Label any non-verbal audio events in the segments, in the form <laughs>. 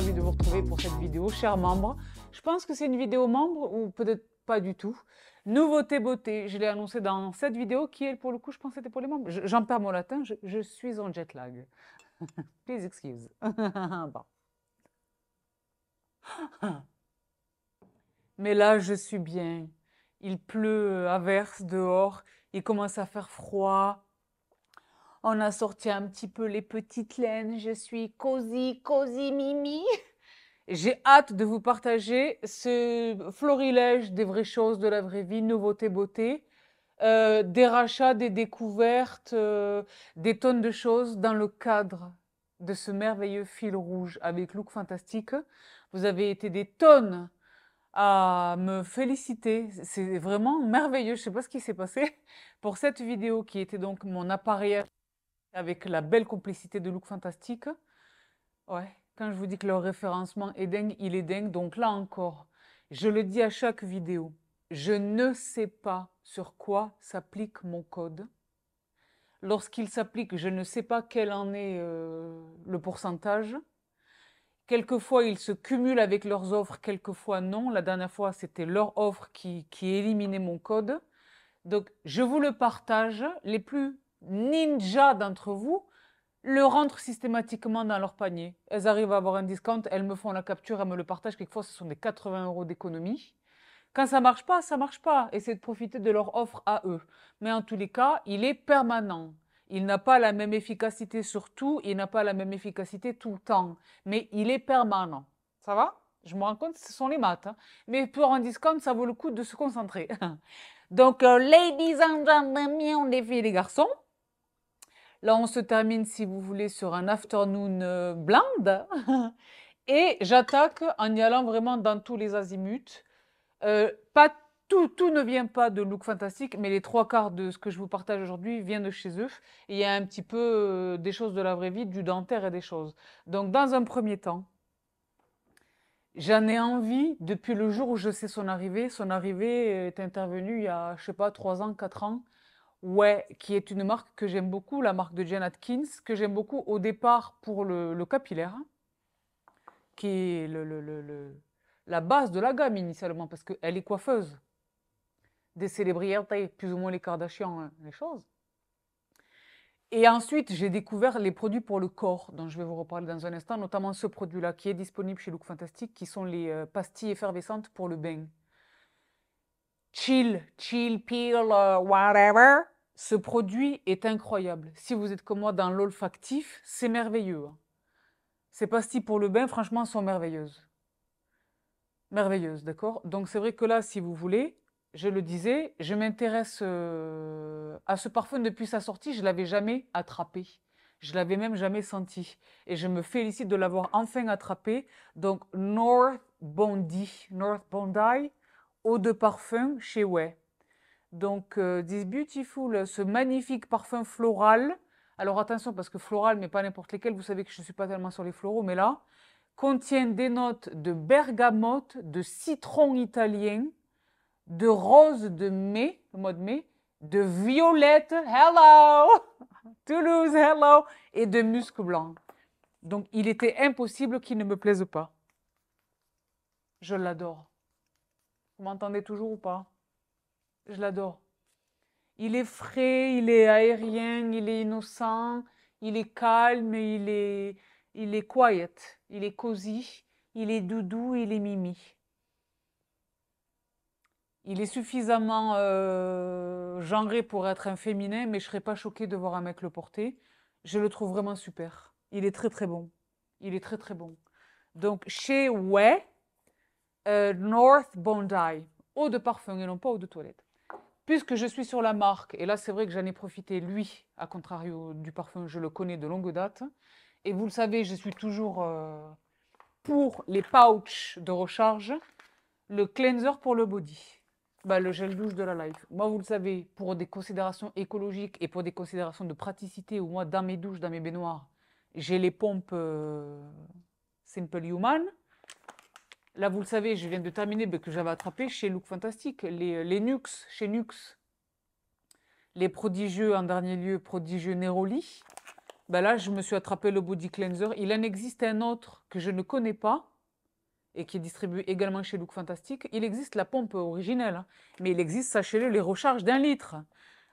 suis de vous retrouver pour cette vidéo, chers membres. Je pense que c'est une vidéo membre ou peut-être pas du tout. Nouveauté beauté, je l'ai annoncé dans cette vidéo qui est pour le coup, je pense que c'était pour les membres. J'en perds mon latin, je, suis en jet lag. <laughs> Please excuse. <laughs> <gasps> Mais là, je suis bien. Il pleut à verse dehors, il commence à faire froid. On a sorti un petit peu les petites laines. Je suis cosy, cosy mimi. <laughs> J'ai hâte de vous partager ce florilège des vraies choses de la vraie vie, nouveauté, beauté, euh, des rachats, des découvertes, euh, des tonnes de choses dans le cadre de ce merveilleux fil rouge avec Look Fantastique. Vous avez été des tonnes à me féliciter. C'est vraiment merveilleux. Je ne sais pas ce qui s'est passé <laughs> pour cette vidéo qui était donc mon appareil avec la belle complicité de Look Fantastique. Ouais, quand je vous dis que leur référencement est dingue, il est dingue. Donc là encore, je le dis à chaque vidéo, je ne sais pas sur quoi s'applique mon code. Lorsqu'il s'applique, je ne sais pas quel en est euh, le pourcentage. Quelquefois, ils se cumulent avec leurs offres, quelquefois non. La dernière fois, c'était leur offre qui, qui éliminait mon code. Donc, je vous le partage. Les plus ninja d'entre vous le rentrent systématiquement dans leur panier. Elles arrivent à avoir un discount, elles me font la capture, elles me le partagent. Quelquefois, ce sont des 80 euros d'économie. Quand ça marche pas, ça marche pas. Essayez de profiter de leur offre à eux. Mais en tous les cas, il est permanent. Il n'a pas la même efficacité sur tout, il n'a pas la même efficacité tout le temps. Mais il est permanent. Ça va Je me rends compte, ce sont les maths. Hein. Mais pour un discount, ça vaut le coup de se concentrer. <laughs> Donc, euh, ladies and gentlemen, les filles et les garçons, Là, on se termine, si vous voulez, sur un afternoon euh, blonde <laughs> Et j'attaque en y allant vraiment dans tous les azimuts. Euh, pas tout, tout, ne vient pas de Look Fantastique, mais les trois quarts de ce que je vous partage aujourd'hui viennent de chez eux. il y a un petit peu euh, des choses de la vraie vie, du dentaire et des choses. Donc, dans un premier temps, j'en ai envie depuis le jour où je sais son arrivée. Son arrivée est intervenue il y a, je sais pas, trois ans, quatre ans. Ouais, qui est une marque que j'aime beaucoup, la marque de Jane Atkins, que j'aime beaucoup au départ pour le, capillaire, qui est la base de la gamme initialement, parce qu'elle est coiffeuse. Des célébrités, plus ou moins les Kardashians, hein, les choses. Et ensuite, j'ai découvert les produits pour le corps, dont je vais vous reparler dans un instant, notamment ce produit-là qui est disponible chez Look Fantastic, qui sont les euh, pastilles effervescentes pour le bain. Chill, chill, peel, euh, whatever ce produit est incroyable. Si vous êtes comme moi dans l'olfactif, c'est merveilleux. Hein. Ces pastilles pour le bain, franchement, sont merveilleuses. Merveilleuses, d'accord Donc c'est vrai que là, si vous voulez, je le disais, je m'intéresse euh, à ce parfum depuis sa sortie. Je l'avais jamais attrapé. Je l'avais même jamais senti. Et je me félicite de l'avoir enfin attrapé. Donc North Bondi, North Bondi, eau de parfum chez Way. Donc, euh, This Beautiful, ce magnifique parfum floral. Alors, attention, parce que floral, mais pas n'importe lequel. Vous savez que je ne suis pas tellement sur les floraux, mais là, contient des notes de bergamote, de citron italien, de rose de mai, le mois de mai, de violette, hello, <laughs> Toulouse, hello, et de musc blanc. Donc, il était impossible qu'il ne me plaise pas. Je l'adore. Vous m'entendez toujours ou pas je l'adore. Il est frais, il est aérien, il est innocent, il est calme, il est, il est quiet, il est cosy, il est doudou, il est mimi. Il est suffisamment euh, genré pour être un féminin, mais je serais pas choquée de voir un mec le porter. Je le trouve vraiment super. Il est très très bon. Il est très très bon. Donc chez Way, euh, North Bondi, eau de parfum et non pas eau de toilette. Puisque je suis sur la marque, et là c'est vrai que j'en ai profité, lui, à contrario du parfum, je le connais de longue date. Et vous le savez, je suis toujours euh, pour les pouches de recharge, le cleanser pour le body, bah, le gel douche de la Life. Moi, vous le savez, pour des considérations écologiques et pour des considérations de praticité, ou moi, dans mes douches, dans mes baignoires, j'ai les pompes euh, Simple Human. Là, vous le savez, je viens de terminer, que j'avais attrapé chez Look Fantastique, euh, les, Nux, chez Nux. Les prodigieux, en dernier lieu, prodigieux Neroli. Ben là, je me suis attrapé le body cleanser. Il en existe un autre que je ne connais pas et qui est distribué également chez Look Fantastique. Il existe la pompe originelle, hein, mais il existe, sachez-le, les recharges d'un litre.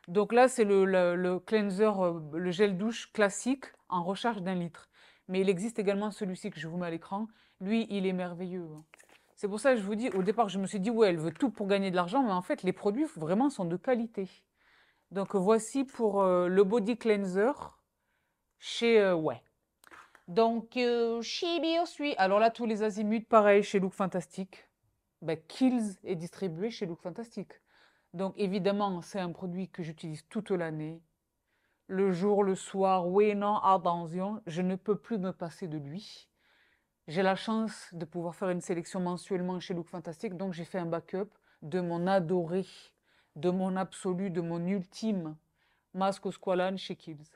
Donc là, c'est le, cleanser, euh, le gel douche classique en recharge d'un litre. Mais il existe également celui-ci que je vous mets à l'écran. Lui, il est merveilleux. Hein. C'est pour ça que je vous dis, au départ, je me suis dit, ouais, elle veut tout pour gagner de l'argent, mais en fait, les produits vraiment sont de qualité. Donc voici pour euh, le body cleanser chez euh, ouais. Donc euh, chez alors là tous les azimuts pareil chez Look Fantastic. Ben, Kills est distribué chez Look Fantastic. Donc évidemment, c'est un produit que j'utilise toute l'année. Le jour, le soir, oui, non, attention, je ne peux plus me passer de lui. J'ai la chance de pouvoir faire une sélection mensuellement chez Look Fantastic, donc j'ai fait un backup de mon adoré, de mon absolu, de mon ultime masque au squalane chez Kills,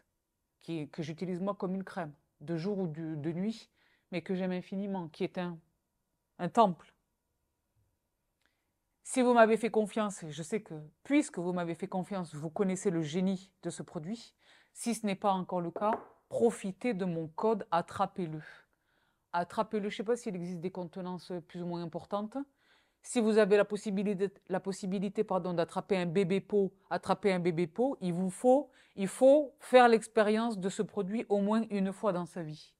que j'utilise moi comme une crème, de jour ou de, nuit, mais que j'aime infiniment, qui est un, un temple. Si vous m'avez fait confiance, et je sais que puisque vous m'avez fait confiance, vous connaissez le génie de ce produit, si ce n'est pas encore le cas, profitez de mon code, attrapez-le attrapez-le. Je ne sais pas s'il existe des contenances plus ou moins importantes. Si vous avez la possibilité, la possibilité pardon, d'attraper un bébé pot, attraper un bébé pot, il vous faut, il faut faire l'expérience de ce produit au moins une fois dans sa vie.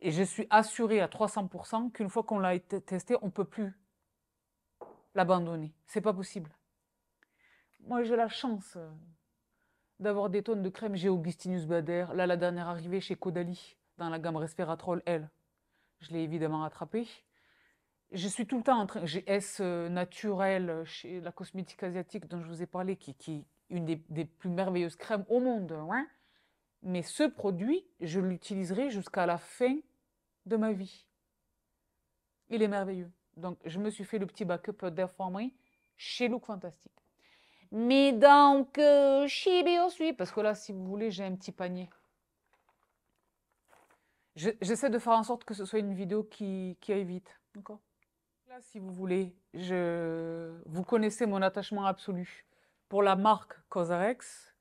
Et je suis assurée à 300% qu'une fois qu'on l'a testé, on ne peut plus l'abandonner. C'est pas possible. Moi, j'ai la chance d'avoir des tonnes de crème. J'ai Augustinus Bader, là, la dernière arrivée chez Caudalie, dans la gamme Respiratrol L. Je l'ai évidemment rattrapé. Je suis tout le temps en train. J'ai S euh, naturel chez la cosmétique asiatique dont je vous ai parlé, qui, qui est une des, plus merveilleuses crèmes au monde. Hein. Mais ce produit, je l'utiliserai jusqu'à la fin de ma vie. Il est merveilleux. Donc, je me suis fait le petit backup d'informerie chez Look Fantastique. Mais donc, euh, chez Biosuit, parce que là, si vous voulez, j'ai un petit panier. J'essaie de faire en sorte que ce soit une vidéo qui, qui aille vite. D'accord Là, si vous voulez, je, vous connaissez mon attachement absolu pour la marque Cosarex,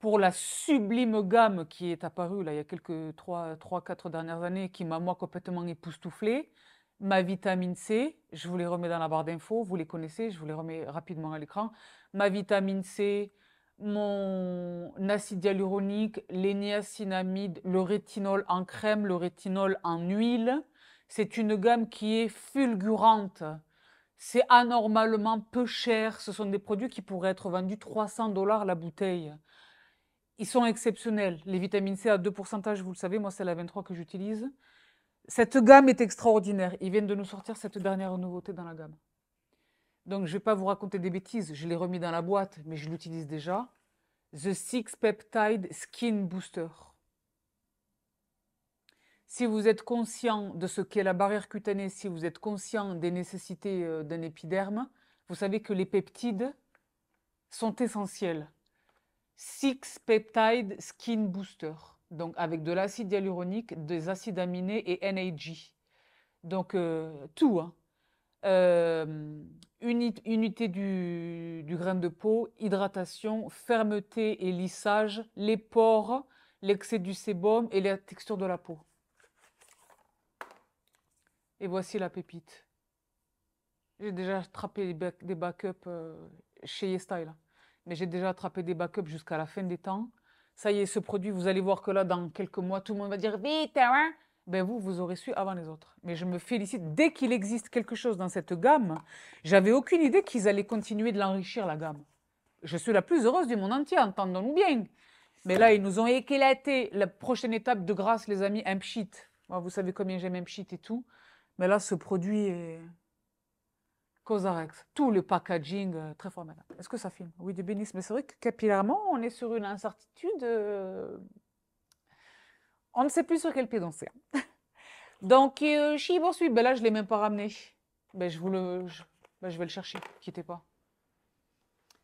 pour la sublime gamme qui est apparue là, il y a quelques 3-4 dernières années, qui m'a moi complètement époustouflée. Ma vitamine C, je vous les remets dans la barre d'infos, vous les connaissez, je vous les remets rapidement à l'écran. Ma vitamine C, mon acide hyaluronique, l'éniacinamide, le rétinol en crème, le rétinol en huile. C'est une gamme qui est fulgurante. C'est anormalement peu cher. Ce sont des produits qui pourraient être vendus 300 dollars la bouteille. Ils sont exceptionnels. Les vitamines C à 2%, vous le savez, moi c'est la 23 que j'utilise. Cette gamme est extraordinaire. Ils viennent de nous sortir cette dernière nouveauté dans la gamme. Donc, je ne vais pas vous raconter des bêtises. Je l'ai remis dans la boîte, mais je l'utilise déjà. The Six Peptide Skin Booster. Si vous êtes conscient de ce qu'est la barrière cutanée, si vous êtes conscient des nécessités euh, d'un épiderme, vous savez que les peptides sont essentiels. Six Peptide Skin Booster. Donc avec de l'acide hyaluronique, des acides aminés et NAG. Donc euh, tout, hein. Euh, unité du, grain de peau, hydratation, fermeté et lissage, les pores, l'excès du sébum et la texture de la peau. Et voici la pépite. J'ai déjà attrapé des backups euh, chez YesStyle, mais j'ai déjà attrapé des backups jusqu'à la fin des temps. Ça y est, ce produit, vous allez voir que là, dans quelques mois, tout le monde va dire vite, hein ben vous, vous aurez su avant les autres. Mais je me félicite. Dès qu'il existe quelque chose dans cette gamme, j'avais aucune idée qu'ils allaient continuer de l'enrichir, la gamme. Je suis la plus heureuse du monde entier, entendons-nous bien. Mais là, ils nous ont éclaté. La prochaine étape de grâce, les amis, un vous savez combien j'aime un et tout. Mais là, ce produit est. Cosarex, tout le packaging euh, très formidable. Est-ce que ça filme Oui, de bénisse. Mais c'est vrai que capillairement, on est sur une incertitude. Euh, on ne sait plus sur quel pied danser. <laughs> Donc, je suis poursuivie. là, je ne l'ai même pas ramené. Ben, je, vous le, ben, vais le chercher, quittez pas.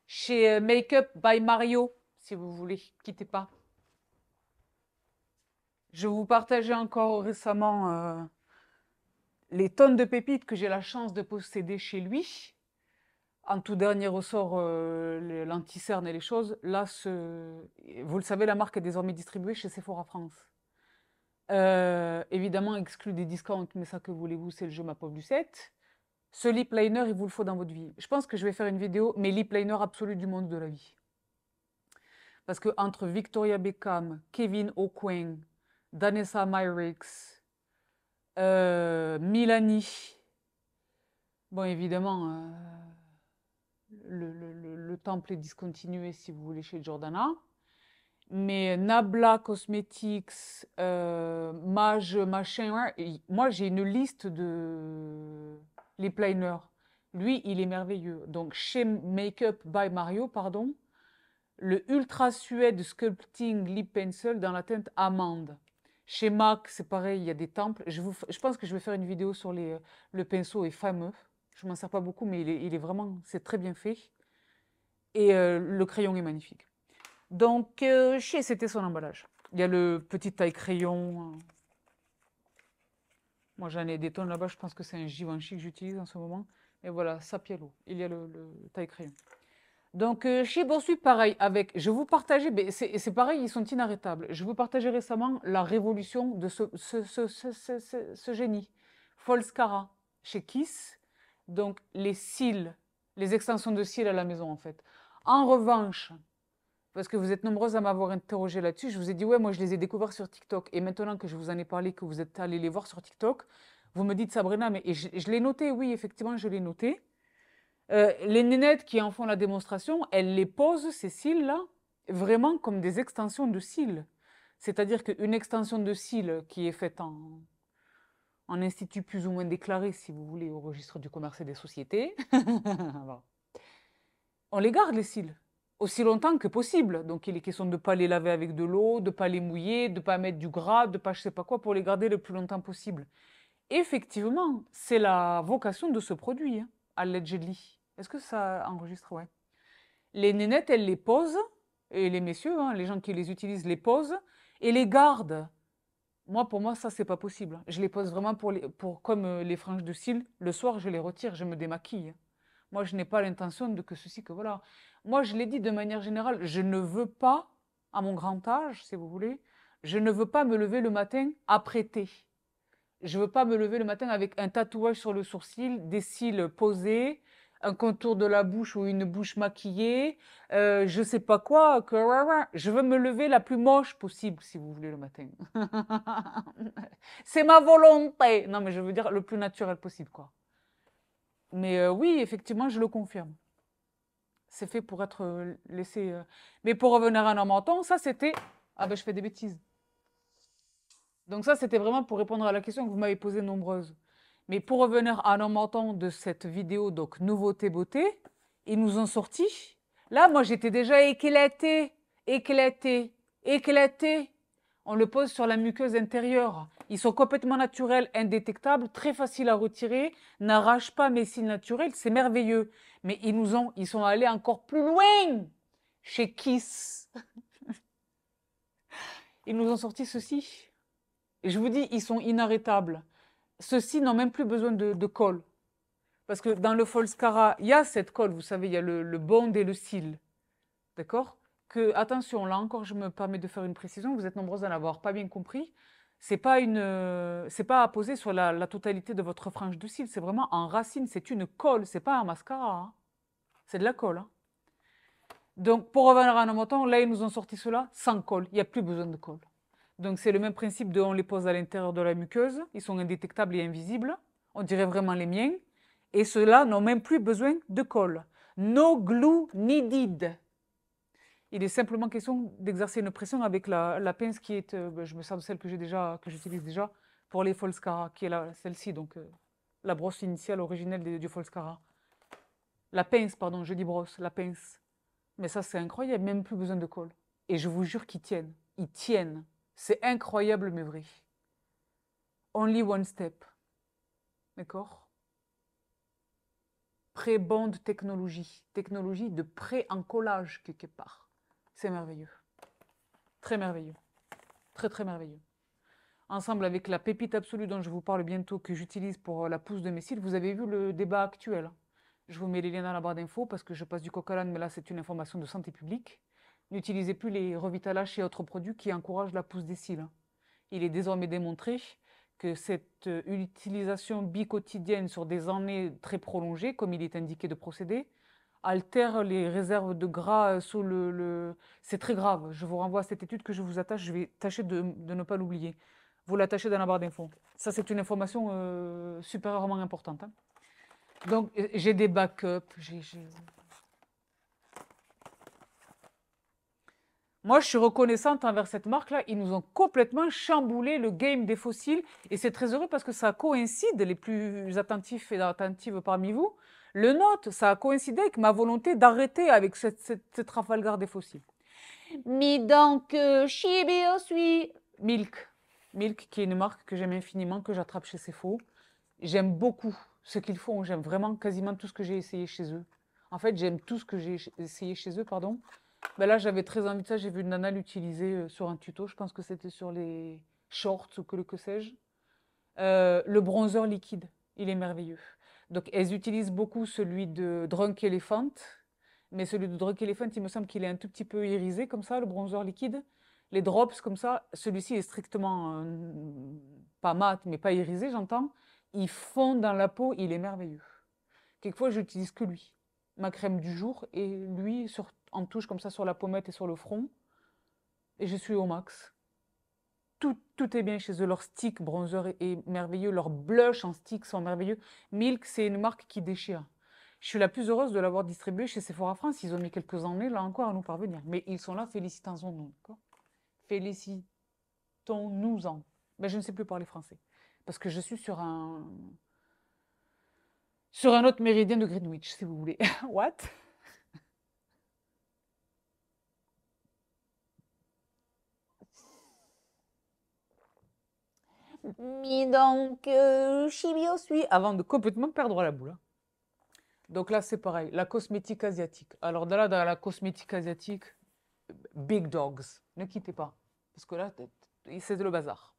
Chez euh, Make Up by Mario, si vous voulez, quittez pas. Je vous partageais encore récemment euh, les tonnes de pépites que j'ai la chance de posséder chez lui. En tout dernier ressort, euh, cerne et les choses. Là, ce... vous le savez, la marque est désormais distribuée chez Sephora France. Euh, évidemment, exclu des discounts, mais ça que voulez-vous, c'est le jeu ma pauvre Lucette. Ce lip liner, il vous le faut dans votre vie. Je pense que je vais faire une vidéo, mais lip liner absolu du monde de la vie. Parce que entre Victoria Beckham, Kevin O'Quinn, Danessa Myricks, euh, Milani, bon évidemment, euh, le temple est discontinué si vous voulez chez Jordana mais Nabla Cosmetics, euh, Mage, machin, hein, moi j'ai une liste de les pleiners. Lui, il est merveilleux. Donc chez Makeup by Mario, pardon, le Ultra Suede Sculpting Lip Pencil dans la teinte amande. Chez MAC, c'est pareil, il y a des temples. Je, pense que je vais faire une vidéo sur les... Le pinceau est fameux. Je m'en sers pas beaucoup, mais il est, vraiment... C'est très bien fait. Et euh, le crayon est magnifique. Donc, euh, chez c'était son emballage. Il y a le petit taille crayon. Euh. Moi, j'en ai des tonnes là-bas. Je pense que c'est un Givenchy que j'utilise en ce moment. Et voilà, Sapiello. Il y a le, taille crayon. Donc, euh, chez Boursuit, pareil, avec, je vous partageais, c'est pareil, ils sont inarrêtables. Je vous partageais récemment la révolution de ce, ce génie, Folscara, chez Kiss. Donc, les cils, les extensions de cils à la maison, en fait. En revanche, parce que vous êtes nombreuses à m'avoir interrogé là-dessus. Je vous ai dit, ouais, moi je les ai découvertes sur TikTok. Et maintenant que je vous en ai parlé, que vous êtes allé les voir sur TikTok, vous me dites, Sabrina, mais je, l'ai noté, oui, effectivement, je l'ai noté. Euh, les nénettes qui en font la démonstration, elles les posent, ces cils-là, vraiment comme des extensions de cils. C'est-à-dire qu'une extension de cils qui est faite en, en institut plus ou moins déclaré, si vous voulez, au registre du commerce et des sociétés, <laughs> on les garde, les cils aussi longtemps que possible. Donc il est question de ne pas les laver avec de l'eau, de ne pas les mouiller, de ne pas mettre du gras, de pas je sais pas quoi pour les garder le plus longtemps possible. Effectivement, c'est la vocation de ce produit, hein, allegedly. Est-ce que ça enregistre Ouais. Les nénettes, elles les posent, et les messieurs, hein, les gens qui les utilisent, les posent et les gardent. Moi, pour moi, ça, c'est pas possible. Je les pose vraiment pour, les, pour comme euh, les franges de cils. Le soir, je les retire, je me démaquille. Moi, je n'ai pas l'intention de que ceci, que voilà. Moi, je l'ai dit de manière générale, je ne veux pas, à mon grand âge, si vous voulez, je ne veux pas me lever le matin apprêtée. Je ne veux pas me lever le matin avec un tatouage sur le sourcil, des cils posés, un contour de la bouche ou une bouche maquillée, euh, je sais pas quoi, que je veux me lever la plus moche possible, si vous voulez, le matin. <laughs> C'est ma volonté. Non, mais je veux dire le plus naturel possible, quoi. Mais euh, oui, effectivement, je le confirme. C'est fait pour être euh, laissé. Euh, mais pour revenir à Normanton, ça c'était. Ah ben je fais des bêtises. Donc ça c'était vraiment pour répondre à la question que vous m'avez posée nombreuse. Mais pour revenir à Normanton de cette vidéo, donc nouveauté beauté, ils nous ont sorti. Là, moi j'étais déjà éclatée, éclatée, éclatée. On le pose sur la muqueuse intérieure. Ils sont complètement naturels, indétectables, très faciles à retirer, n'arrachent pas mes cils naturels, c'est merveilleux. Mais ils nous ont, ils sont allés encore plus loin chez Kiss. <laughs> ils nous ont sorti ceci. Et je vous dis, ils sont inarrêtables. Ceux-ci n'ont même plus besoin de, colle. Parce que dans le Folscara, il y a cette colle, vous savez, il y a le, le bond et le cil. D'accord que, attention, là encore, je me permets de faire une précision, vous êtes nombreuses à n'avoir pas bien compris c'est pas euh, pas à poser sur la, totalité de votre frange de cils. C'est vraiment en racine. C'est une colle. C'est pas un mascara. Hein. C'est de la colle. Hein. Donc, pour revenir à nos moutons, là, ils nous ont sorti cela sans colle. Il n'y a plus besoin de colle. Donc, c'est le même principe de on les pose à l'intérieur de la muqueuse. Ils sont indétectables et invisibles. On dirait vraiment les miens. Et ceux-là n'ont même plus besoin de colle. No glue needed. Il est simplement question d'exercer une pression avec la, pince qui est, euh, bah, je me sers de celle que j'utilise déjà pour les Folscara, qui est celle-ci, donc euh, la brosse initiale originelle du, Folskara. La pince, pardon, je dis brosse, la pince. Mais ça, c'est incroyable, même plus besoin de colle. Et je vous jure qu'ils tiennent, ils tiennent. C'est incroyable, mais vrai. Only one step. D'accord Pré-bande technologie, technologie de pré-encollage quelque part. C'est merveilleux. Très merveilleux. Très, très merveilleux. Ensemble avec la pépite absolue dont je vous parle bientôt, que j'utilise pour euh, la pousse de mes cils, vous avez vu le débat actuel. Je vous mets les liens dans la barre d'infos parce que je passe du coca mais là, c'est une information de santé publique. N'utilisez plus les Revitalash et autres produits qui encouragent la pousse des cils. Il est désormais démontré que cette euh, utilisation bicotidienne sur des années très prolongées, comme il est indiqué de procéder, altère les réserves de gras euh, sous le... le... C'est très grave. Je vous renvoie à cette étude que je vous attache. Je vais tâcher de, de ne pas l'oublier. Vous l'attachez dans la barre d'infos. Ça, c'est une information euh, supérieurement importante. Hein. Donc, euh, j'ai des backups. Moi, je suis reconnaissante envers cette marque-là. Ils nous ont complètement chamboulé le game des fossiles. Et c'est très heureux parce que ça coïncide, les plus attentifs et attentives parmi vous, le note, ça a coïncidé avec ma volonté d'arrêter avec cette, cette, des fossiles. Mais donc, euh, Chibi Milk. Milk, qui est une marque que j'aime infiniment, que j'attrape chez faux, J'aime beaucoup ce qu'ils font. J'aime vraiment quasiment tout ce que j'ai essayé chez eux. En fait, j'aime tout ce que j'ai essayé chez eux, pardon. Ben là, j'avais très envie de ça. J'ai vu une nana l'utiliser euh, sur un tuto. Je pense que c'était sur les shorts ou que, que sais-je. Euh, le bronzer liquide, il est merveilleux. Donc elles utilisent beaucoup celui de Drunk Elephant, mais celui de Drunk Elephant, il me semble qu'il est un tout petit peu irisé comme ça, le bronzer liquide. Les drops comme ça, celui-ci est strictement euh, pas mat, mais pas irisé, j'entends. Il fond dans la peau, il est merveilleux. Quelquefois, j'utilise que lui, ma crème du jour, et lui en touche comme ça sur la pommette et sur le front. Et je suis au max tout, tout, est bien chez eux. Leur stick bronzer est merveilleux, leurs blush en stick sont merveilleux. Milk, c'est une marque qui déchire. Je suis la plus heureuse de l'avoir distribué chez Sephora France. Ils ont mis quelques années, là encore, à nous parvenir. Mais ils sont là, félicitons-nous. Félicitons-nous-en. Ben, je ne sais plus parler français. Parce que je suis sur un... Sur un autre méridien de Greenwich, si vous voulez. <laughs> What Mais donc, euh, Shibio avant de complètement perdre la boule. Hein. Donc là, c'est pareil, la cosmétique asiatique. Alors là, dans la cosmétique asiatique, big dogs, ne quittez pas. Parce que là, c'est le bazar.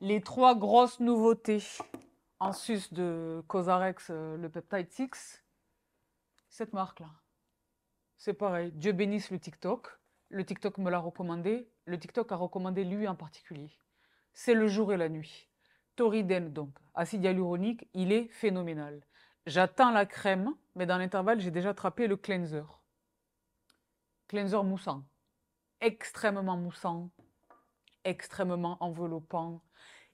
Les trois grosses nouveautés en sus de Cosarex, euh, le peptide 6, cette marque-là. C'est pareil, Dieu bénisse le TikTok. Le TikTok me l'a recommandé le TikTok a recommandé lui en particulier. C'est le jour et la nuit. Toriden, donc, acide hyaluronique, il est phénoménal. J'attends la crème, mais dans l'intervalle, j'ai déjà attrapé le cleanser. Cleanser moussant. Extrêmement moussant, extrêmement enveloppant.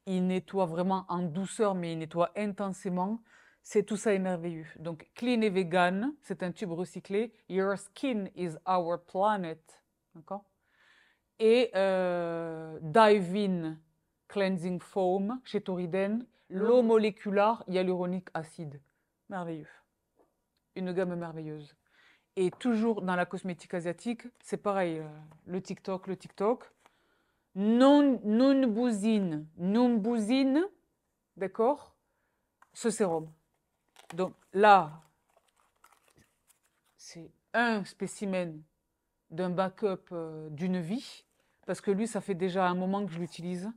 Il nettoie vraiment en douceur, mais il nettoie intensément. C'est tout ça émerveillé. Donc, clean et vegan, c'est un tube recyclé. Your skin is our planet. D'accord et euh, Dive-In Cleansing Foam chez Toriden. l'eau moléculaire hyaluronique acide. Merveilleux. Une gamme merveilleuse. Et toujours dans la cosmétique asiatique, c'est pareil, euh, le TikTok, le TikTok. Non, non non d'accord Ce sérum. Donc là, c'est un spécimen d'un backup euh, d'une vie parce que lui, ça fait déjà un moment que je l'utilise.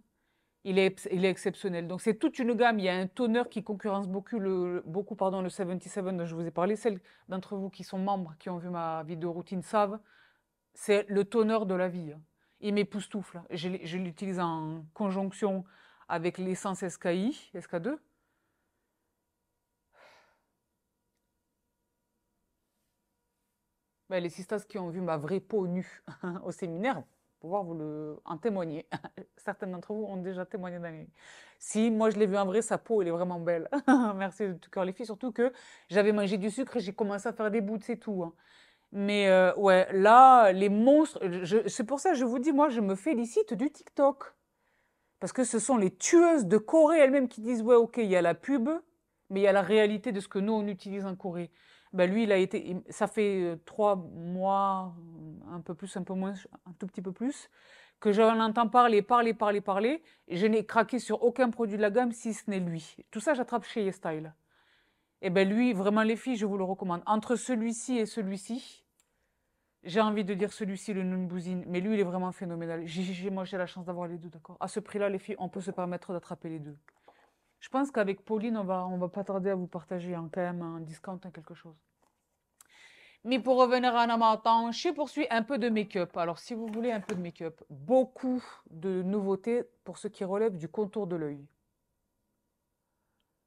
Il est, exceptionnel. Donc c'est toute une gamme. Il y a un toner qui concurrence beaucoup le, beaucoup, pardon, le 77 dont je vous ai parlé. Celles d'entre vous qui sont membres, qui ont vu ma vidéo routine savent, c'est le toner de la vie. Il m'époustoufle. Je, je l'utilise en conjonction avec l'essence SKI, SK2. Ben, les sistas qui ont vu ma vraie peau nue <laughs> au séminaire, pouvoir vous le, en témoigner. <laughs> Certaines d'entre vous ont déjà témoigné d'année. Si, moi je l'ai vu en vrai, sa peau, elle est vraiment belle. <laughs> Merci de tout cœur les filles, surtout que j'avais mangé du sucre et j'ai commencé à faire des bouts, c'est tout. Hein. Mais euh, ouais, là, les monstres, c'est pour ça que je vous dis, moi je me félicite du TikTok. Parce que ce sont les tueuses de Corée elles-mêmes qui disent, ouais, ok, il y a la pub, mais il y a la réalité de ce que nous, on utilise en Corée. Bah, lui, il a été, ça fait euh, trois mois, un peu plus, un peu moins, un tout petit peu plus, que j'en entends parler, parler, parler, parler. Et je n'ai craqué sur aucun produit de la gamme si ce n'est lui. Tout ça, j'attrape chez YesStyle. Et eh ben lui, vraiment les filles, je vous le recommande. Entre celui-ci et celui-ci, j'ai envie de dire celui-ci, le bousine mais lui, il est vraiment phénoménal. moi, j'ai la chance d'avoir les deux, d'accord À ce prix-là, les filles, on peut se permettre d'attraper les deux. Je pense qu'avec Pauline, on va, on va pas tarder à vous partager quand même un discount, hein, quelque chose. Mais pour revenir à Namantan, je poursuis un peu de make-up. Alors, si vous voulez un peu de make-up, beaucoup de nouveautés pour ce qui relève du contour de l'œil.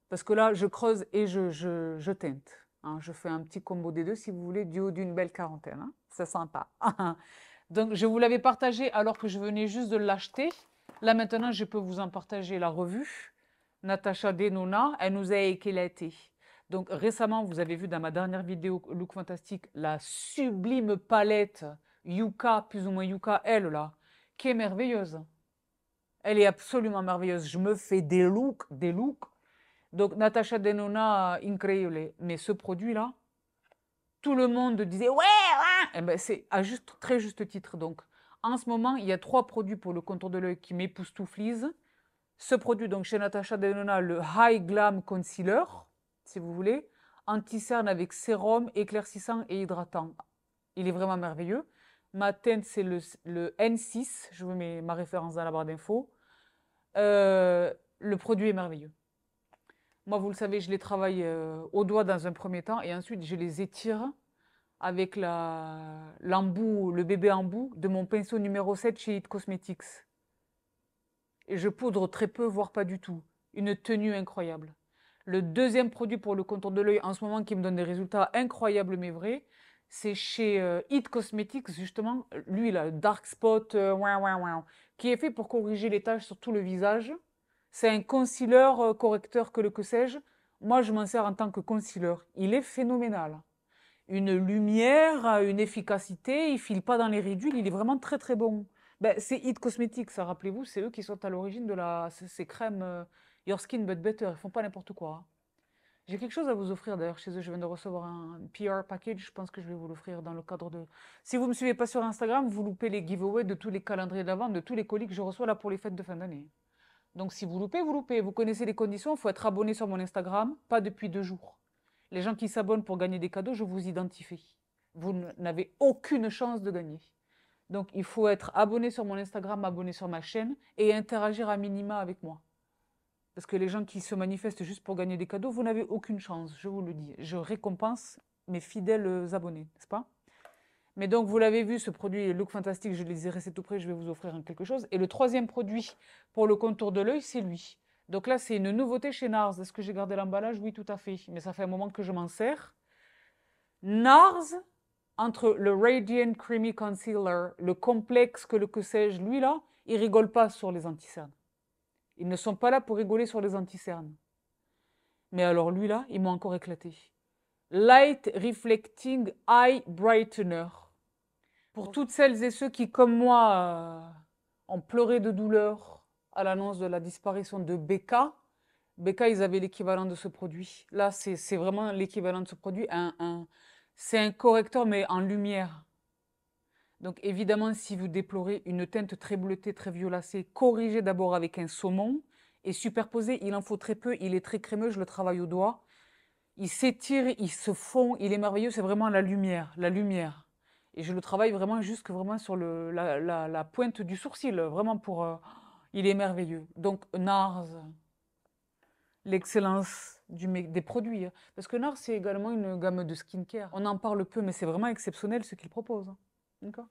Parce que là, je creuse et je, je, je teinte. Hein. je fais un petit combo des deux, si vous voulez, du haut d'une belle quarantaine. Hein. C'est sympa. <laughs> Donc, je vous l'avais partagé alors que je venais juste de l'acheter. Là, maintenant, je peux vous en partager la revue. Natacha Denona, elle nous a éclaté. Donc récemment, vous avez vu dans ma dernière vidéo Look Fantastique la sublime palette Yuka, plus ou moins Yuka, elle là, qui est merveilleuse. Elle est absolument merveilleuse. Je me fais des looks, des looks. Donc Natacha Denona, incroyable. Mais ce produit-là, tout le monde disait ouais, ouais. Eh ben, c'est à juste, très juste titre. Donc en ce moment, il y a trois produits pour le contour de l'œil qui m'époustouflisent. Ce produit donc chez Natasha Denona le High Glam Concealer, si vous voulez, anti-cerne avec sérum, éclaircissant et hydratant. Il est vraiment merveilleux. Ma teinte, c'est le, N6. Je vous mets ma référence dans la barre d'infos. Euh, le produit est merveilleux. Moi, vous le savez, je les travaille euh, au doigt dans un premier temps et ensuite, je les étire avec l'embout, le bébé embout de mon pinceau numéro 7 chez It Cosmetics et je poudre très peu, voire pas du tout. Une tenue incroyable. Le deuxième produit pour le contour de l'œil en ce moment qui me donne des résultats incroyables mais vrais, c'est chez Heat euh, Cosmetics justement, lui là, Dark Spot, euh, qui est fait pour corriger les taches sur tout le visage. C'est un concealer euh, correcteur que le que sais-je. Moi, je m'en sers en tant que concealer. Il est phénoménal. Une lumière, une efficacité, il file pas dans les ridules, il est vraiment très très bon. Ben, c'est Hit Cosmetics, ça, hein, rappelez-vous, c'est eux qui sont à l'origine de la, ces crèmes euh, Your Skin But Better. Ils font pas n'importe quoi. Hein. J'ai quelque chose à vous offrir d'ailleurs chez eux. Je viens de recevoir un PR package. Je pense que je vais vous l'offrir dans le cadre de. Si vous me suivez pas sur Instagram, vous loupez les giveaways de tous les calendriers d'avant, de tous les colis que je reçois là pour les fêtes de fin d'année. Donc si vous loupez, vous loupez. Vous connaissez les conditions. Il faut être abonné sur mon Instagram, pas depuis deux jours. Les gens qui s'abonnent pour gagner des cadeaux, je vous identifie. Vous n'avez aucune chance de gagner. Donc, il faut être abonné sur mon Instagram, abonné sur ma chaîne et interagir à minima avec moi. Parce que les gens qui se manifestent juste pour gagner des cadeaux, vous n'avez aucune chance, je vous le dis. Je récompense mes fidèles abonnés, n'est-ce pas Mais donc, vous l'avez vu, ce produit Look Fantastique, je les ai c'est tout près, je vais vous offrir quelque chose. Et le troisième produit pour le contour de l'œil, c'est lui. Donc là, c'est une nouveauté chez NARS. Est-ce que j'ai gardé l'emballage Oui, tout à fait. Mais ça fait un moment que je m'en sers. NARS, entre le Radiant Creamy Concealer, le complexe que le que sais-je, lui là, il rigole pas sur les anticernes. Ils ne sont pas là pour rigoler sur les anticernes. Mais alors lui là, il m'a encore éclaté. Light Reflecting Eye Brightener. Pour toutes celles et ceux qui, comme moi, euh, ont pleuré de douleur à l'annonce de la disparition de Becca, Becca, ils avaient l'équivalent de ce produit. Là, c'est vraiment l'équivalent de ce produit. un c'est un correcteur, mais en lumière. Donc évidemment, si vous déplorez une teinte très bleutée, très violacée, corrigez d'abord avec un saumon et superposez. Il en faut très peu, il est très crémeux, je le travaille au doigt. Il s'étire, il se fond, il est merveilleux, c'est vraiment la lumière, la lumière. Et je le travaille vraiment jusque vraiment sur la, pointe du sourcil, vraiment pour... Euh, il est merveilleux. Donc Nars, l'excellence du, des produits. Hein. Parce que Nars c'est également une gamme de skincare. On en parle peu, mais c'est vraiment exceptionnel ce qu'il propose hein. D'accord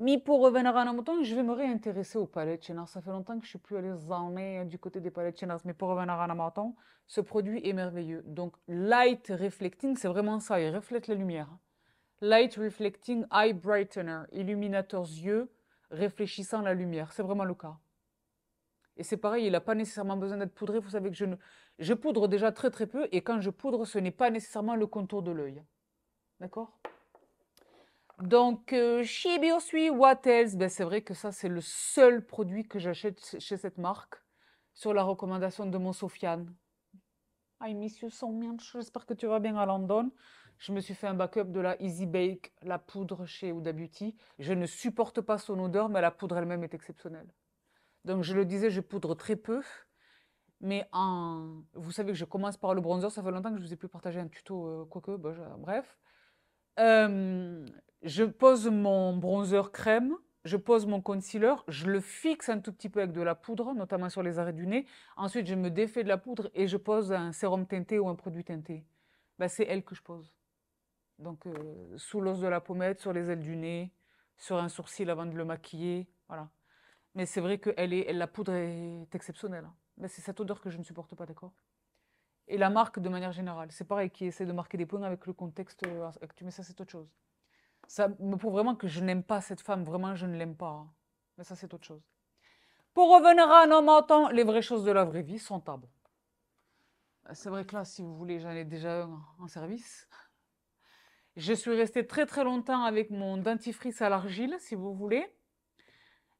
mais pour revenir à nos je vais me réintéresser aux palettes chez Nars. Ça fait longtemps que je ne suis plus allée zanner hein, du côté des palettes chez Nars. Mais pour revenir à nos ce produit est merveilleux. Donc, Light Reflecting, c'est vraiment ça. Il reflète la lumière. Light Reflecting Eye Brightener, illuminateur yeux réfléchissant la lumière. C'est vraiment le cas. Et c'est pareil, il n'a pas nécessairement besoin d'être poudré. Vous savez que je, ne... je poudre déjà très très peu. Et quand je poudre, ce n'est pas nécessairement le contour de l'œil. D'accord donc, chez euh, Shibiosui, what else ben, C'est vrai que ça, c'est le seul produit que j'achète chez cette marque sur la recommandation de mon Sofiane. I miss you so much. J'espère que tu vas bien à London. Je me suis fait un backup de la Easy Bake, la poudre chez Huda Beauty. Je ne supporte pas son odeur, mais la poudre elle-même est exceptionnelle. Donc je le disais, je poudre très peu. Mais en... vous savez que je commence par le bronzer, ça fait longtemps que je ne vous ai plus partagé un tuto, quoi euh, quoique, bah, bref. Euh, je pose mon bronzer crème, je pose mon concealer, je le fixe un tout petit peu avec de la poudre, notamment sur les arrêts du nez. Ensuite, je me défais de la poudre et je pose un sérum teinté ou un produit teinté. Bah, c'est elle que je pose. Donc, euh, sous l'os de la pommette, sur les ailes du nez, sur un sourcil avant de le maquiller, voilà. Mais c'est vrai que elle est, la poudre est exceptionnelle. Hein. Mais c'est cette odeur que je ne supporte pas, d'accord Et la marque, de manière générale, c'est pareil, qui essaie de marquer des points avec le contexte euh, actuel, mais ça, c'est autre chose. Ça me prouve vraiment que je n'aime pas cette femme, vraiment, je ne l'aime pas. Hein. Mais ça, c'est autre chose. Pour revenir à nos moutons, les vraies choses de la vraie vie sont tables. Euh, c'est vrai que là, si vous voulez, j'en ai déjà un en service. Je suis restée très très longtemps avec mon dentifrice à l'argile, si vous voulez.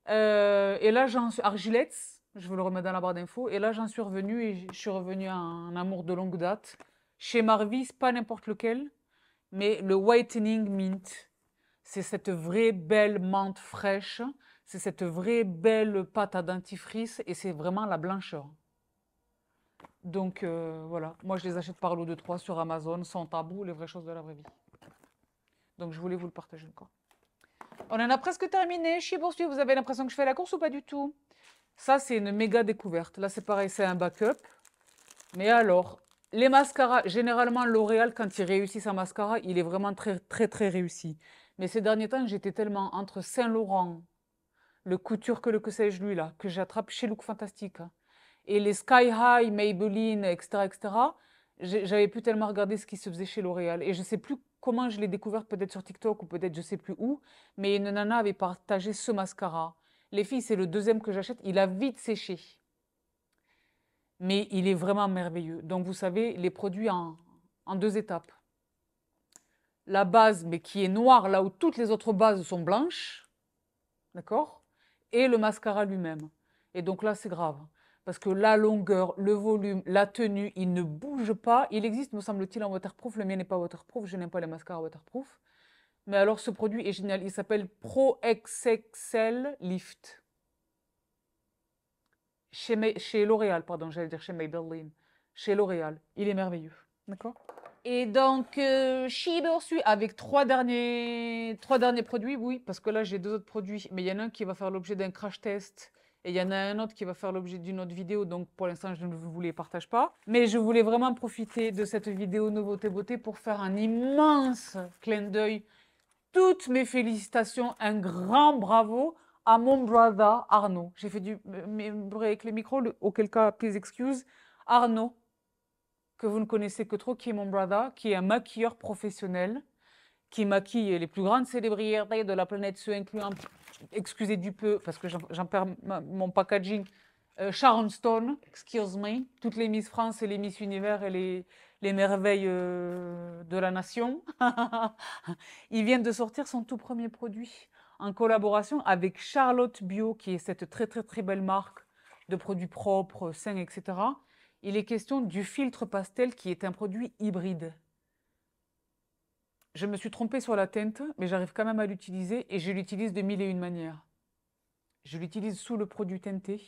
Euh, et là, j'en suis. Argilette, je vous le remets dans la barre d'infos. Et là, j'en suis revenue et je suis revenue à un amour de longue date. Chez Marvis, pas n'importe lequel, mais le Whitening Mint. C'est cette vraie belle menthe fraîche. C'est cette vraie belle pâte à dentifrice et c'est vraiment la blancheur. Donc euh, voilà, moi je les achète par l'eau de 3 sur Amazon, sans tabou, les vraies choses de la vraie vie. Donc je voulais vous le partager encore. On en a presque terminé. Chez Boursuit, vous avez l'impression que je fais la course ou pas du tout Ça, c'est une méga découverte. Là, c'est pareil, c'est un backup. Mais alors, les mascaras, généralement, L'Oréal, quand il réussit sa mascara, il est vraiment très, très, très réussi. Mais ces derniers temps, j'étais tellement entre Saint-Laurent, le couture que le que sais-je lui, là, que j'attrape chez Look Fantastique, hein, et les Sky High, Maybelline, etc., etc., j'avais plus tellement regardé ce qui se faisait chez L'Oréal. Et je sais plus comment je l'ai découvert peut-être sur TikTok ou peut-être je sais plus où, mais une nana avait partagé ce mascara. Les filles, c'est le deuxième que j'achète, il a vite séché. Mais il est vraiment merveilleux. Donc vous savez, les produits en, en deux étapes. La base, mais qui est noire là où toutes les autres bases sont blanches, d'accord Et le mascara lui-même. Et donc là, c'est grave parce que la longueur, le volume, la tenue, il ne bouge pas. Il existe, me semble-t-il, en waterproof. Le mien n'est pas waterproof. Je n'aime pas les mascaras waterproof. Mais alors, ce produit est génial. Il s'appelle Pro XXL Lift. Chez, L'Oréal, pardon, j'allais dire chez Maybelline. Chez L'Oréal. Il est merveilleux. D'accord et donc, euh, suit avec trois derniers, trois derniers produits, oui, parce que là, j'ai deux autres produits, mais il y en a un qui va faire l'objet d'un crash test il y en a un autre qui va faire l'objet d'une autre vidéo, donc pour l'instant, je ne vous les partage pas. Mais je voulais vraiment profiter de cette vidéo Nouveauté Beauté pour faire un immense clin d'œil. Toutes mes félicitations, un grand bravo à mon brother Arnaud. J'ai fait du bruit avec les micros, auquel cas, please excuse. Arnaud, que vous ne connaissez que trop, qui est mon brother, qui est un maquilleur professionnel, qui maquille les plus grandes célébrités de la planète, ceux incluant, excusez du peu, parce que j'en perds mon packaging, euh, Sharon Stone, excuse moi toutes les Miss France et les Miss Univers et les, les merveilles euh, de la nation. <laughs> Ils viennent de sortir son tout premier produit en collaboration avec Charlotte Bio, qui est cette très très très belle marque de produits propres, sains, etc. Il est question du filtre pastel qui est un produit hybride je me suis trompée sur la teinte, mais j'arrive quand même à l'utiliser et je l'utilise de mille et une manières. Je l'utilise sous le produit teinté,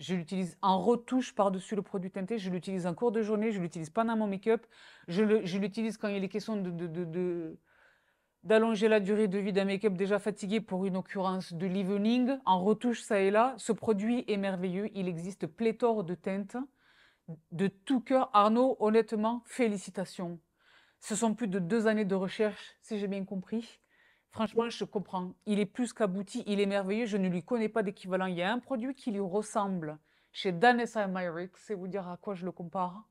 je l'utilise en retouche par-dessus le produit teinté, je l'utilise en cours de journée, je l'utilise pas dans mon make-up, je l'utilise quand il est question de, d'allonger la durée de vie d'un make-up déjà fatigué pour une occurrence de l'evening, en retouche ça et là. Ce produit est merveilleux, il existe pléthore de teintes. De tout cœur, Arnaud, honnêtement, félicitations. Ce sont plus de deux années de recherche, si j'ai bien compris. Franchement, je comprends. Il est plus qu'abouti, il est merveilleux. Je ne lui connais pas d'équivalent. Il y a un produit qui lui ressemble chez Danessa Myrick. C'est vous dire à quoi je le compare.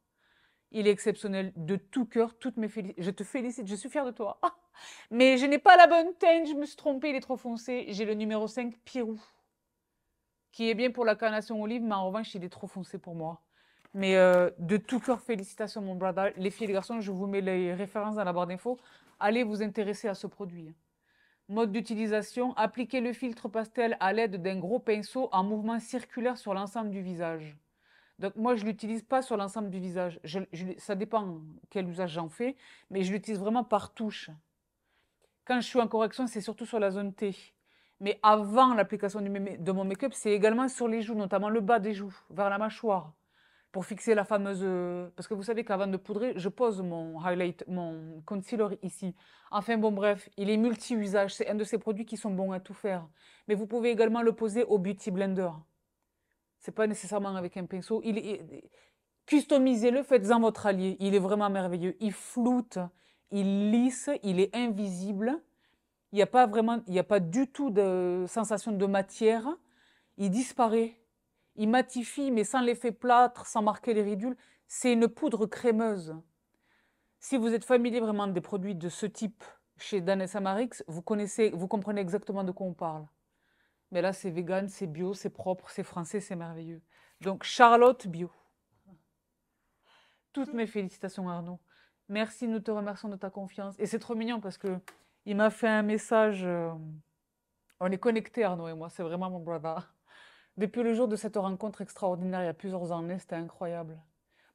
Il est exceptionnel de tout cœur. Toutes mes je te félicite, je suis fière de toi. <laughs> mais je n'ai pas la bonne teinte, je me suis trompée, il est trop foncé. J'ai le numéro 5, Pirou, qui est bien pour la carnation olive, mais en revanche, il est trop foncé pour moi. Mais euh, de tout cœur, félicitations, mon brother. Les filles et les garçons, je vous mets les références dans la barre d'infos. Allez vous intéresser à ce produit. Mode d'utilisation appliquez le filtre pastel à l'aide d'un gros pinceau en mouvement circulaire sur l'ensemble du visage. Donc, moi, je ne l'utilise pas sur l'ensemble du visage. ça dépend quel usage j'en fais, mais je l'utilise vraiment par touche. Quand je suis en correction, c'est surtout sur la zone T. Mais avant l'application de mon make-up, c'est également sur les joues, notamment le bas des joues, vers la mâchoire pour fixer la fameuse... Euh, parce que vous savez qu'avant de poudrer, je pose mon highlight, mon concealer ici. Enfin bon bref, il est multi-usage. C'est un de ces produits qui sont bons à tout faire. Mais vous pouvez également le poser au Beauty Blender. C'est pas nécessairement avec un pinceau. Il est... Euh, customisez-le, faites-en votre allié. Il est vraiment merveilleux. Il floute, il lisse, il est invisible. Il n'y a pas vraiment, il n'y a pas du tout de sensation de matière. Il disparaît il matifie, mais sans l'effet plâtre, sans marquer les ridules. C'est une poudre crémeuse. Si vous êtes familier vraiment des produits de ce type chez danessa Samarix, vous, connaissez, vous comprenez exactement de quoi on parle. Mais là, c'est vegan, c'est bio, c'est propre, c'est français, c'est merveilleux. Donc, Charlotte Bio. Toutes mes félicitations, Arnaud. Merci, nous te remercions de ta confiance. Et c'est trop mignon parce que il m'a fait un message. Euh, on est connectés, Arnaud et moi, c'est vraiment mon brother. Depuis le jour de cette rencontre extraordinaire il y a plusieurs années, c'était incroyable.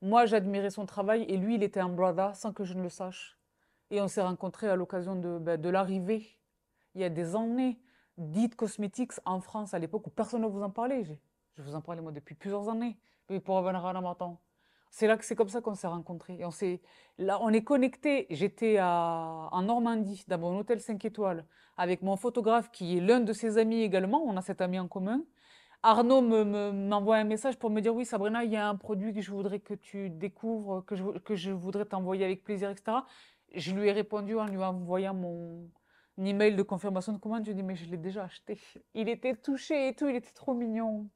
Moi, j'admirais son travail et lui, il était un brother sans que je ne le sache. Et on s'est rencontrés à l'occasion de, ben, l'arrivée, il y a des années, dites Cosmetics en France, à l'époque où personne ne vous en parlait. Je, vous en parlais, moi, depuis plusieurs années. Mais pour revenir à C'est là que c'est comme ça qu'on s'est rencontrés. on s'est, là, on est connectés. J'étais en Normandie, dans mon hôtel 5 étoiles, avec mon photographe qui est l'un de ses amis également. On a cet ami en commun. Arnaud m'envoie me, m'envoie un message pour me dire oui Sabrina, il y a un produit que je voudrais que tu découvres, que je, que je voudrais t'envoyer avec plaisir, etc. Je lui ai répondu en lui envoyant mon email de confirmation de commande. Je lui ai dit mais je l'ai déjà acheté. <laughs> Il était touché et tout, il était trop mignon.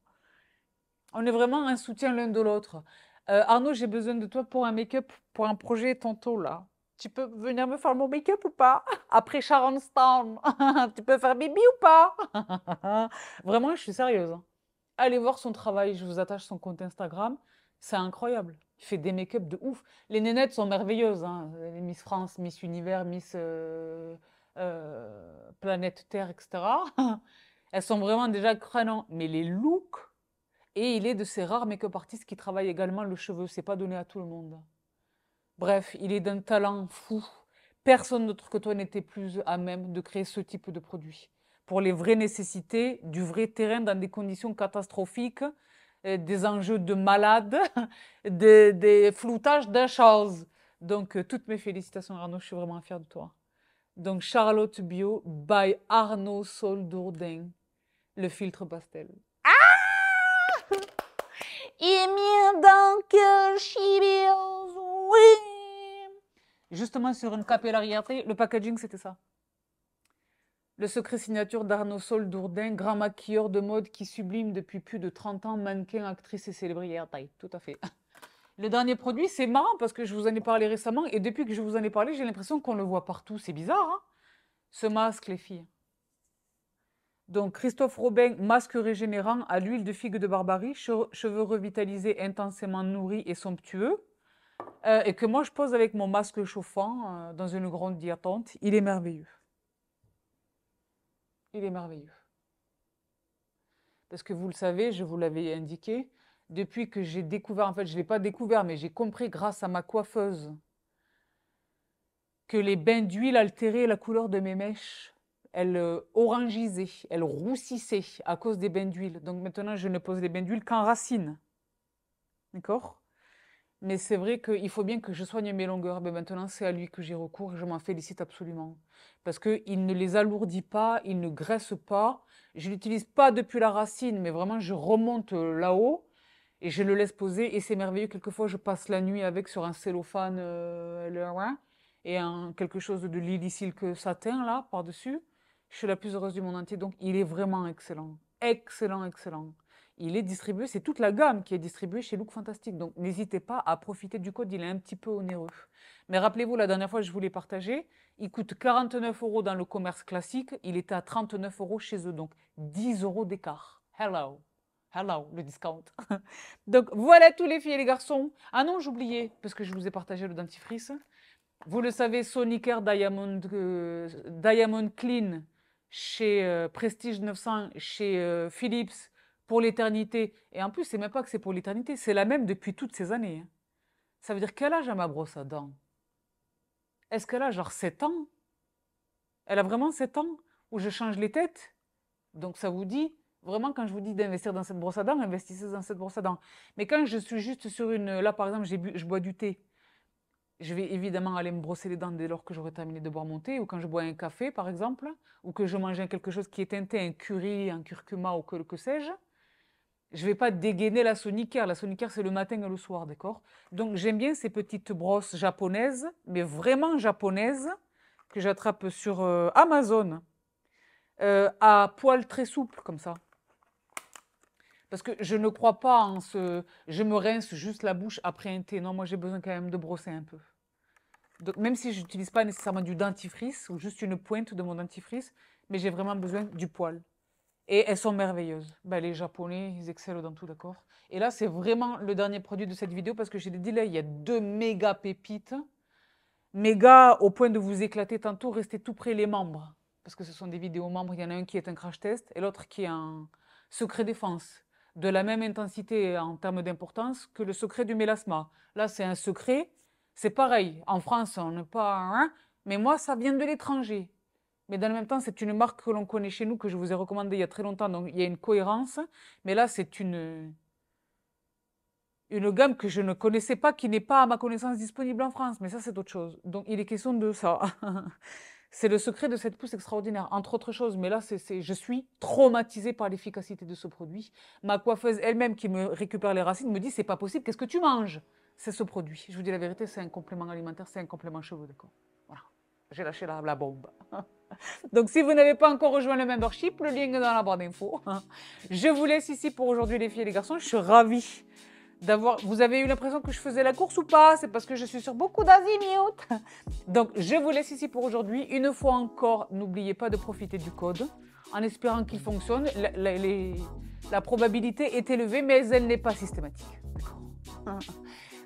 On est vraiment un soutien l'un de l'autre. Euh, Arnaud, j'ai besoin de toi pour un make-up, pour un projet tantôt là. Tu peux venir me faire mon make-up ou pas <laughs> Après Sharon Stone, <laughs> tu peux faire Bibi ou pas Vraiment, je suis sérieuse. Hein. Allez voir son travail, je vous attache son compte Instagram. C'est incroyable. Il fait des make-up de ouf. Les nénettes sont merveilleuses. Hein. Les Miss France, Miss Univers, Miss euh, euh, Planète Terre, etc. <laughs> Elles sont vraiment déjà crânantes. Mais les looks, et il est de ces rares make-up artistes qui travaillent également le cheveu. C'est pas donné à tout le monde. Bref, il est d'un talent fou. Personne d'autre que toi n'était plus à même de créer ce type de produit pour les vraies nécessités, du vrai terrain dans des conditions catastrophiques, euh, des enjeux de malades, <laughs> des, floutages de choses. Donc, euh, toutes mes félicitations, Arnaud, je suis vraiment fière de toi. Donc, Charlotte Bio by Arnaud Soldourdin, le filtre pastel. Ah Et mieux donc Justement, sur une capillarité, le packaging, c'était ça. Le secret signature d'Arnaud Sol Dourdin, grand maquilleur de mode qui sublime depuis plus de 30 ans, mannequin, actrice et célébrité. Tout à fait. Le dernier produit, c'est marrant parce que je vous en ai parlé récemment et depuis que je vous en ai parlé, j'ai l'impression qu'on le voit partout. C'est bizarre, hein Ce masque, les filles. Donc, Christophe Robin, masque régénérant à l'huile de figue de Barbarie, cheveux revitalisés, intensément nourris et somptueux. Euh, et que moi, je pose avec mon masque chauffant euh, dans une grande diatante. Il est merveilleux il est merveilleux. Parce que vous le savez, je vous l'avais indiqué, depuis que j'ai découvert, en fait, je ne l'ai pas découvert, mais j'ai compris grâce à ma coiffeuse que les bains d'huile altéraient la couleur de mes mèches. Elles euh, orangisaient, elles roussissaient à cause des bains d'huile. Donc maintenant, je ne pose les bains d'huile qu'en racines, D'accord mais c'est vrai qu'il faut bien que je soigne mes longueurs. Mais ben, maintenant, c'est à lui que j'y recours et je m'en félicite absolument. Parce qu'il ne les alourdit pas, il ne graisse pas. Je ne l'utilise pas depuis la racine, mais vraiment, je remonte là-haut et je le laisse poser. Et c'est merveilleux. Quelquefois, je passe la nuit avec sur un cellophane euh, hein, et un, quelque chose de lily silk satin là par-dessus. Je suis la plus heureuse du monde entier. Donc, il est vraiment excellent. Excellent, excellent il est distribué, c'est toute la gamme qui est distribuée chez Look Fantastic. Donc n'hésitez pas à profiter du code, il est un petit peu onéreux. Mais rappelez-vous, la dernière fois, je vous l'ai partagé, il coûte 49 euros dans le commerce classique, il était à 39 euros chez eux, donc 10 euros d'écart. Hello, hello, le discount. <laughs> donc voilà tous les filles et les garçons. Ah non, j'oubliais, parce que je vous ai partagé le dentifrice. Vous le savez, Sonicare Diamond, euh, Diamond Clean chez euh, Prestige 900, chez euh, Philips, pour l'éternité. Et en plus, c'est même pas que c'est pour l'éternité, c'est la même depuis toutes ces années. Hein. Ça veut dire quel âge a ma brosse à dents Est-ce qu'elle a genre 7 ans Elle a vraiment 7 ans Ou je change les têtes Donc ça vous dit, vraiment quand je vous dis d'investir dans cette brosse à dents, investissez dans cette brosse à dents. Mais quand je suis juste sur une... Là par exemple, je bois du thé. Je vais évidemment aller me brosser les dents dès lors que j'aurai terminé de boire mon thé, ou quand je bois un café par exemple, ou que je mange quelque chose qui est teinté, un curry, un curcuma ou que, que sais-je je ne vais pas dégainer la Sonicaire. La Sonicaire, c'est le matin et le soir, d'accord Donc, j'aime bien ces petites brosses japonaises, mais vraiment japonaises, que j'attrape sur euh, Amazon, euh, à poils très souples, comme ça. Parce que je ne crois pas en ce... Je me rince juste la bouche après un thé. Non, moi, j'ai besoin quand même de brosser un peu. Donc, même si je n'utilise pas nécessairement du dentifrice, ou juste une pointe de mon dentifrice, mais j'ai vraiment besoin du poil. Et elles sont merveilleuses. Ben, les Japonais, ils excellent dans tout, d'accord Et là, c'est vraiment le dernier produit de cette vidéo parce que j'ai dit là, il y a deux méga pépites. Méga au point de vous éclater tantôt, restez tout près les membres. Parce que ce sont des vidéos membres, il y en a un qui est un crash test et l'autre qui est un secret défense. De la même intensité en termes d'importance que le secret du mélasma. Là, c'est un secret, c'est pareil. En France, on n'est pas... Hein, mais moi, ça vient de l'étranger mais dans le même temps, c'est une marque que l'on connaît chez nous, que je vous ai recommandée il y a très longtemps, donc il y a une cohérence, mais là, c'est une, une gamme que je ne connaissais pas, qui n'est pas à ma connaissance disponible en France, mais ça, c'est autre chose. Donc, il est question de ça. <laughs> c'est le secret de cette pousse extraordinaire, entre autres choses. Mais là, c'est, je suis traumatisée par l'efficacité de ce produit. Ma coiffeuse elle-même, qui me récupère les racines, me dit c'est pas possible, qu'est-ce que tu manges C'est ce produit. Je vous dis la vérité, c'est un complément alimentaire, c'est un complément cheveux, d'accord Voilà. J'ai lâché la bombe. <laughs> Donc, si vous n'avez pas encore rejoint le membership, le lien est dans la barre d'infos. Je vous laisse ici pour aujourd'hui, les filles et les garçons. Je suis ravie d'avoir. Vous avez eu l'impression que je faisais la course ou pas C'est parce que je suis sur beaucoup d'azimuts. Donc, je vous laisse ici pour aujourd'hui. Une fois encore, n'oubliez pas de profiter du code en espérant qu'il fonctionne. La, probabilité est élevée, mais elle n'est pas systématique.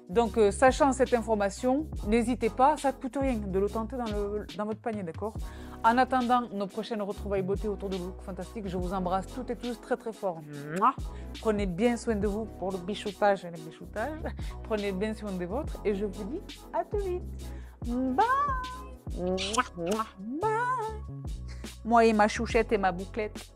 Donc, euh, sachant cette information, n'hésitez pas, ça ne coûte rien de le tenter dans votre panier, d'accord en attendant nos prochaines retrouvailles beauté autour de Look Fantastique, je vous embrasse toutes et tous très très fort. Prenez bien soin de vous pour le bichotage et le bichotage. Prenez bien soin de vôtres et je vous dis à tout vite. Bye Moi et ma chouchette et ma bouclette.